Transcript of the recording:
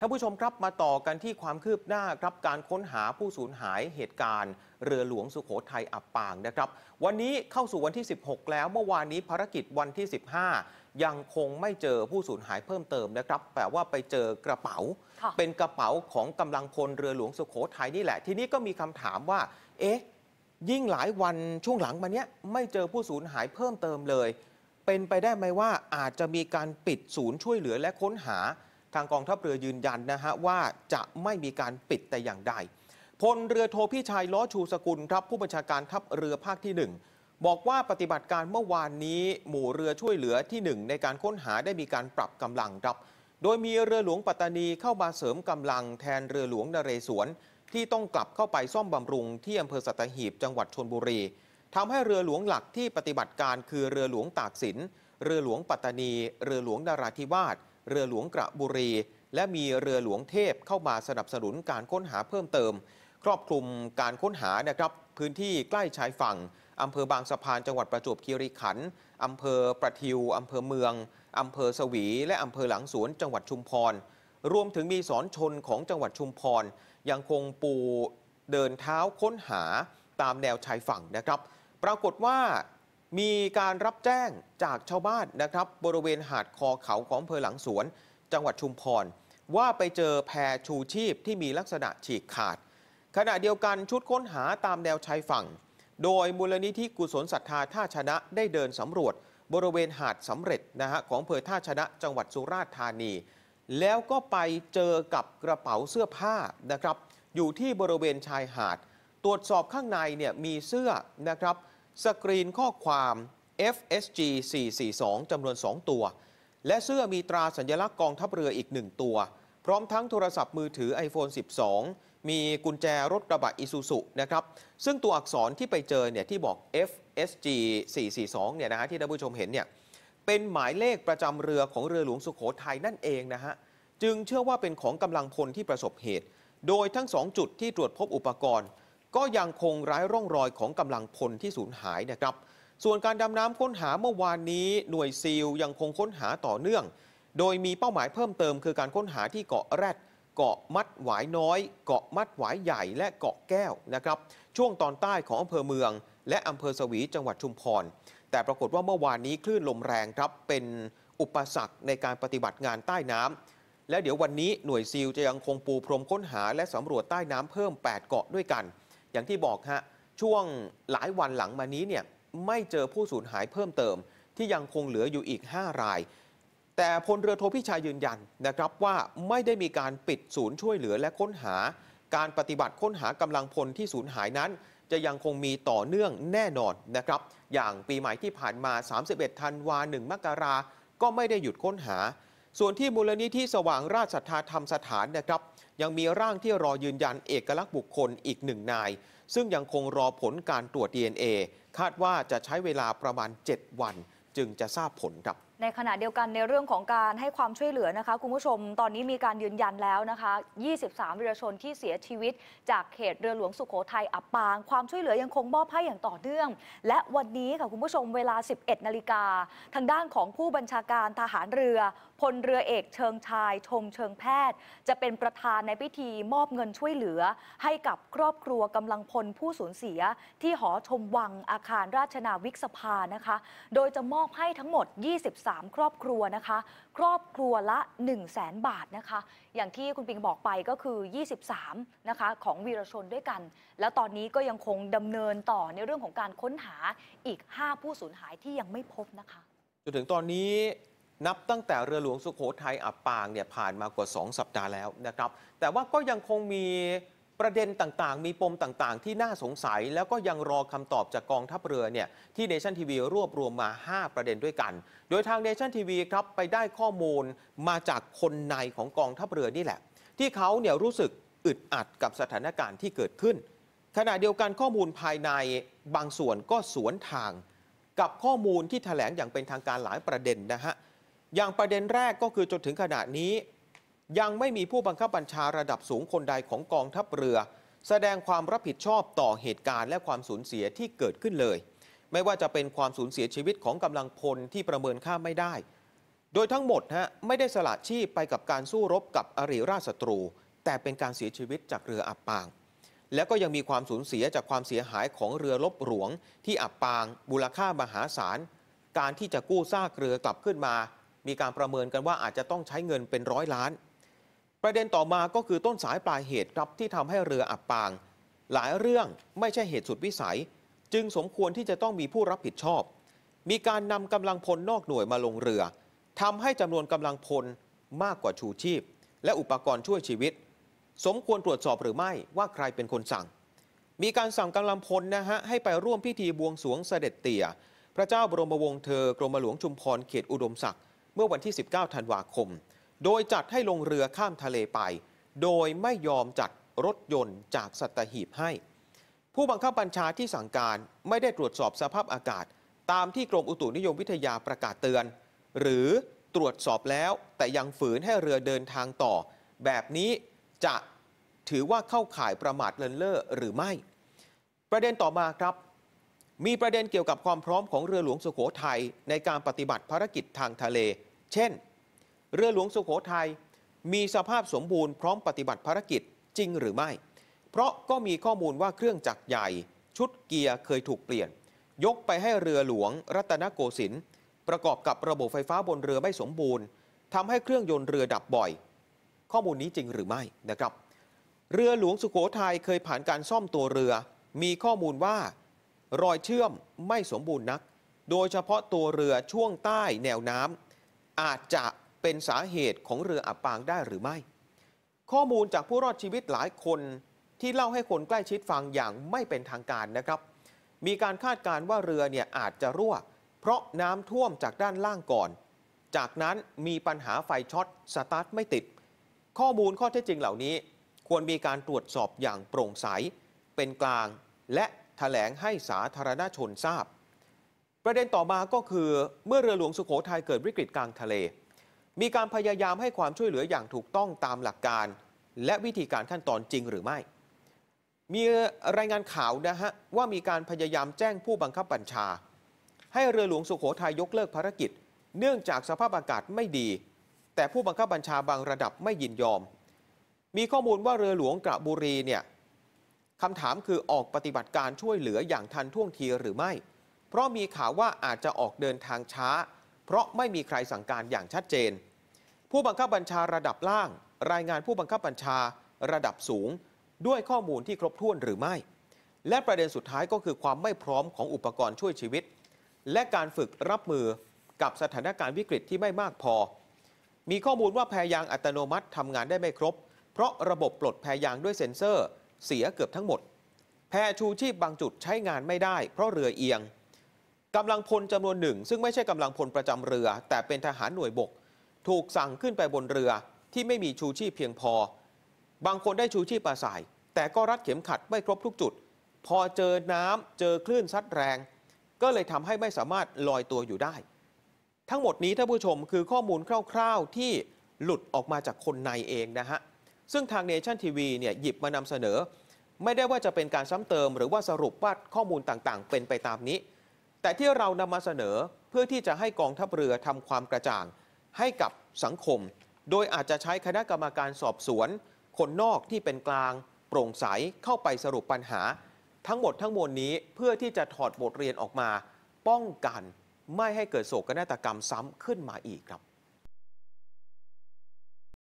ท่านผู้ชมครับมาต่อกันที่ความคืบหน้าครับการค้นหาผู้สูญหายเหตุการณ์เรือหลวงสุโขทัยอับปางนะครับ วันนี้เข้าสู่วันที่ 16 แล้วเมื่อวานนี้ภารกิจวันที่ 15 ยังคงไม่เจอผู้สูญหายเพิ่มเติมนะครับแต่ว่าไปเจอกระเป๋า เป็นกระเป๋าของกำลังพลเรือหลวงสุโขทัยนี่แหละทีนี้ก็มีคำถามว่า เอ๊ะ ยิ่งหลายวันช่วงหลังมาเนี้ยไม่เจอผู้สูญหายเพิ่มเติมเลย เป็นไปได้ไหมว่าอาจจะมีการปิดศูนย์ช่วยเหลือและค้นหาทางกองทัพเรือยืนยันนะฮะว่าจะไม่มีการปิดแต่อย่างใดพลเรือโทพี่ชายล้อชูสกุลครับผู้บัญชาการทัพเรือภาคที่ 1 บอกว่าปฏิบัติการเมื่อวานนี้หมู่เรือช่วยเหลือที่ 1 ในการค้นหาได้มีการปรับกำลังครับ โดยมีเรือหลวงปัตตานีเข้ามาเสริมกำลังแทนเรือหลวงนเรศวร ที่ต้องกลับเข้าไปซ่อมบำรุงที่อำเภอสัตหีบจังหวัดชนบุรีทำให้เรือหลวงหลักที่ปฏิบัติการคือเรือหลวงตากสินเรือหลวงปัตตานี เรือหลวงนาราธิวาสเรือหลวงกระบุรี และมีเรือหลวงเทพ เข้ามาสนับสนุนการค้นหาเพิ่มเติม ครอบคลุมการค้นหานะครับพื้นที่ใกล้ชายฝั่งอำเภอบางสะพานจังหวัดประจวบคีรีขันธ์อำเภอประทิวอำเภอเมืองอำเภอสวี และอำเภอหลังสวนจังหวัดชุมพรรวมถึงมีสอนชนของจังหวัดชุมพร ยังคงปูเดินเท้าค้นหาตามแนวชายฝั่งนะครับ ปรากฏว่ามีการรับแจ้งจากชาวบ้านนะครับ บริเวณหาดคอเขาของอำเภอหลังสวน จังหวัดชุมพร ว่าไปเจอแพชูชีพที่มีลักษณะฉีกขาด ขณะเดียวกันชุดค้นหาตามแนวชายฝั่ง โดยมูลนิธิกุศลศรัทธาท่าชนะได้เดินสำรวจ บริเวณหาดสำเร็จนะฮะของอำเภอท่าชนะจังหวัดสุราษฎร์ธานี แล้วก็ไปเจอกับกระเป๋าเสื้อผ้านะครับ อยู่ที่บริเวณชายหาดตรวจสอบข้างในเนี่ยมีเสื้อนะครับสกรีนข้อความ FSG 442จำนวน 2 ตัว และเสื้อมีตราสัญลักษณ์กองทัพเรืออีก 1 ตัว พร้อมทั้งโทรศัพท์มือถือ iPhone 12 มีกุญแจรถกระบะอิซูซุนะครับ ซึ่งตัวอักษรที่ไปเจอเนี่ยที่บอก FSG 442เนี่ยนะฮะที่ท่านผู้ชมเห็นเนี่ย เป็นหมายเลขประจำเรือของเรือหลวงสุขโขทัยนั่นเองนะฮะ จึงเชื่อว่าเป็นของกำลังพลที่ประสบเหตุ โดยทั้งสองจุดที่ตรวจพบอุปกรณ์ก็ยังคงไร้ร่องรอยของกำลังพลที่สูญหายนะครับ ส่วนการดำน้ำค้นหาเมื่อวานนี้ หน่วยซีลยังคงค้นหาต่อเนื่อง โดยมีเป้าหมายเพิ่มเติมคือการค้นหาที่เกาะแรด เกาะมัดหวายน้อย เกาะมัดหวายใหญ่และเกาะแก้วนะครับ ช่วงตอนใต้ของอำเภอเมือง และอำเภอสวีจังหวัดชุมพร แต่ปรากฏว่าเมื่อวานนี้คลื่นลมแรงครับเป็นอุปสรรคในการปฏิบัติงานใต้น้ำและเดี๋ยววันนี้หน่วยซีลจะยังคงปูพรมค้นหาและสำรวจใต้น้ำเพิ่ม 8 เกาะด้วยกันอย่างที่บอกฮะ ช่วงหลายวันหลังมานี้เนี่ยไม่เจอผู้สูญหายเพิ่มเติม ที่ยังคงเหลืออยู่อีก 5 ราย แต่พลเรือโทพิชายยืนยันนะครับว่าไม่ได้มีการปิดศูนย์ช่วยเหลือและค้นหา การปฏิบัติค้นหากำลังพลที่สูญหายนั้น จะยังคงมีต่อเนื่องแน่นอนนะครับ อย่างปีใหม่ที่ผ่านมา 31ธันวาหนึ่งมกราก็ไม่ได้หยุดค้นหา ส่วนที่มูลนิธิสว่างราชศรัทธาธรรมสถานนะครับยังมีร่างที่รอยืนยันเอกลักษณ์บุคคลอีกหนึ่งนาย ซึ่งยังคงรอผลการตรวจ DNA คาดว่าจะใช้เวลาประมาณ 7 วัน จึงจะทราบผลครับในขณะเดียวกันในเรื่องของการให้ความช่วยเหลือนะคะคุณผู้ชมตอนนี้มีการยืนยันแล้วนะคะ 23 วีรชนที่เสียชีวิต จากเหตุเรือหลวงสุโขทัยอับปาง ความช่วยเหลือยังคงมอบให้อย่างต่อเนื่อง และวันนี้ค่ะ คุณผู้ชมเวลา 11 นาฬิกาทางด้านของผู้บัญชาการทหารเรือ พลเรือเอกเชิงชาย ชมเชิงแพทย์ จะเป็นประธานในพิธีมอบเงินช่วยเหลือให้กับครอบครัวกำลังพลผู้สูญเสียที่หอชมวังอาคารราชนาวิกสภานะคะ โดยจะมอบให้ทั้งหมด 23 13ครอบครัวนะคะ ครอบครัวละ1 0 0 0 0แสนบาทนะคะ อย่างที่คุณปิงบอกไปก็คือ 23 นะคะ ของวีรชนด้วยกัน แล้วตอนนี้ก็ยังคงดำเนินต่อในเรื่องของการค้นหาอีก 5 ผู้สูญหายที่ยังไม่พบนะคะจนถึงตอนนี้นับตั้งแต่เรือหลวงสุโขทัยอับปางเนี่ยผ่านมากว่า 2 สัปดาห์แล้วนะครับ แต่ว่าก็ยังคงมีประเด็นต่างๆ มีปมต่างๆ ที่น่าสงสัย แล้วก็ยังรอคำตอบจากกองทัพเรือเนี่ยที่เนชั่นทีวีรวบรวมมา 5 ประเด็นด้วยกัน โดยทางเนชั่นทีวีครับไปได้ข้อมูลมาจากคนในของกองทัพเรือนี่แหละ ที่เขาเนี่ยรู้สึกอึดอัดกับสถานการณ์ที่เกิดขึ้น ขณะเดียวกันข้อมูลภายในบางส่วนก็สวนทางกับข้อมูลที่ถแถลงอย่างเป็นทางการหลายประเด็นนะฮะอย่างประเด็นแรกก็คือจนถึงขณะนี้ยังไม่มีผู้บังคับบัญชาระดับสูงคนใดของกองทัพเรือ แสดงความรับผิดชอบต่อเหตุการณ์ และความสูญเสียที่เกิดขึ้นเลย ไม่ว่าจะเป็นความสูญเสียชีวิตของกำลังพลที่ประเมินค่าไม่ได้ โดยทั้งหมดฮะไม่ได้สละชีพไปกับการสู้รบกับอริราชศัตรู แต่เป็นการเสียชีวิตจากเรืออับปาง แล้วก็ยังมีความสูญเสียจากความเสียหายของเรือลบหลวง ที่อับปางบูลค่ามหาศาลการที่จะกู้ซากเรือกลับขึ้นมา มีการประเมินกันว่าอาจจะต้องใช้เงินเป็นร้อยล้านประเด็นต่อมาก็คือต้นสายปลายเหตุครับที่ทำให้เรืออับปาง หลายเรื่องไม่ใช่เหตุสุดวิสัย จึงสมควรที่จะต้องมีผู้รับผิดชอบ มีการนำกำลังพลนอกหน่วยมาลงเรือ ทำให้จำนวนกำลังพลมากกว่าชูชีพ และอุปกรณ์ช่วยชีวิต สมควรตรวจสอบหรือไม่ว่าใครเป็นคนสั่ง มีการสั่งกำลังพลนะฮะให้ไปร่วมพิธีบวงสวงเสด็จเตี่ยพระเจ้าบรมวงศ์เธอกรมหลวงชุมพรเขตอุดมศักดิ์เมื่อวันที่ 19 ธันวาคมโดยจัดให้ลงเรือข้ามทะเลไป โดยไม่ยอมจัดรถยนต์จากสัตหีบให้ ผู้บังคับบัญชาที่สั่งการไม่ได้ตรวจสอบสภาพอากาศ ตามที่กรมอุตุนิยมวิทยาประกาศเตือน หรือตรวจสอบแล้ว แต่ยังฝืนให้เรือเดินทางต่อ แบบนี้จะถือว่าเข้าข่ายประมาทเลินเล่อหรือไม่ ประเด็นต่อมาครับ มีประเด็นเกี่ยวกับความพร้อมของเรือหลวงสุโขทัยในการปฏิบัติภารกิจทางทะเล เช่นเรือหลวงสุขโขทัยมีสภาพสมบูรณ์พร้อมปฏิบัติภารกิจจริงหรือไม่ เพราะก็มีข้อมูลว่าเครื่องจักรใหญ่ ชุดเกียร์เคยถูกเปลี่ยน ยกไปให้เรือหลวงรัตนโกสินทร์ประกอบกับระบบไฟฟ้าบนเรือไม่สมบูรณ์ทำให้เครื่องยนต์เรือดับบ่อย ข้อมูลนี้จริงหรือไม่นะครับ เรือหลวงสุขโขทัยเคยผ่านการซ่อมตัวเรือมีข้อมูลว่ารอยเชื่อมไม่สมบูรณ์นัก โดยเฉพาะตัวเรือช่วงใต้แนวน้ำอาจจะเป็นสาเหตุของเรืออับปางได้หรือไม่ ข้อมูลจากผู้รอดชีวิตหลายคนที่เล่าให้คนใกล้ชิดฟังอย่างไม่เป็นทางการนะครับ มีการคาดการณ์ว่าเรือเนี่ยอาจจะรั่วเพราะน้ำท่วมจากด้านล่างก่อน จากนั้นมีปัญหาไฟช็อตสตาร์ทไม่ติด ข้อมูลข้อเท็จจริงเหล่านี้ ควรมีการตรวจสอบอย่างโปร่งใส เป็นกลาง และแถลงให้สาธารณชนทราบ ประเด็นต่อมาก็คือ เมื่อเรือหลวงสุโขทัยเกิดวิกฤตกลางทะเลมีการพยายามให้ความช่วยเหลืออย่างถูกต้องตามหลักการ และวิธีการขั้นตอนจริงหรือไม่ มีรายงานข่าวนะฮะ ว่ามีการพยายามแจ้งผู้บังคับบัญชา ให้เรือหลวงสุโขทัยยกเลิกภารกิจ เนื่องจากสภาพอากาศไม่ดี แต่ผู้บังคับบัญชาบางระดับไม่ยินยอม มีข้อมูลว่าเรือหลวงกระบุรีเนี่ยคำถามคือออกปฏิบัติการช่วยเหลืออย่างทันท่วงทีหรือไม่ เพราะมีข่าวว่าอาจจะออกเดินทางช้า เพราะไม่มีใครสั่งการอย่างชัดเจนผู้บังคับบัญชาระดับล่าง รายงานผู้บังคับบัญชาระดับสูง ด้วยข้อมูลที่ครบถ้วนหรือไม่ และประเด็นสุดท้ายก็คือความไม่พร้อมของอุปกรณ์ช่วยชีวิต และการฝึกรับมือกับสถานการณ์วิกฤตที่ไม่มากพอ มีข้อมูลว่าแพยางอัตโนมัติทำงานได้ไม่ครบเพราะระบบปลดแพยางด้วยเซ็นเซอร์เสียเกือบทั้งหมด แพชูชีพบางจุดใช้งานไม่ได้เพราะเรือเอียงกำลังพลจำนวนหนึ่งซึ่งไม่ใช่กำลังพลประจำเรือ แต่เป็นทหารหน่วยบกถูกสั่งขึ้นไปบนเรือที่ไม่มีชูชีพเพียงพอ บางคนได้ชูชีพปลาสายแต่ก็รัดเข็มขัดไม่ครบทุกจุด พอเจอน้ำเจอคลื่นซัดแรง ก็เลยทำให้ไม่สามารถลอยตัวอยู่ได้ ทั้งหมดนี้ท่านผู้ชมคือข้อมูลคร่าว ๆ ที่หลุดออกมาจากคนในเองนะฮะ ซึ่งทางเนชั่นทีวีเนี่ยหยิบมานำเสนอ ไม่ได้ว่าจะเป็นการซ้ำเติมหรือว่าสรุปว่าข้อมูลต่างๆ เป็นไปตามนี้ แต่ที่เรานำมาเสนอเพื่อที่จะให้กองทัพเรือทำความกระจ่างให้กับสังคม โดยอาจจะใช้คณะกรรมการสอบสวน คนนอกที่เป็นกลาง โปร่งใสเข้าไปสรุปปัญหา ทั้งหมดทั้งมวลนี้เพื่อที่จะถอดบทเรียนออกมา ป้องกันไม่ให้เกิดโศกนาฏกรรมซ้ำขึ้นมาอีกครับ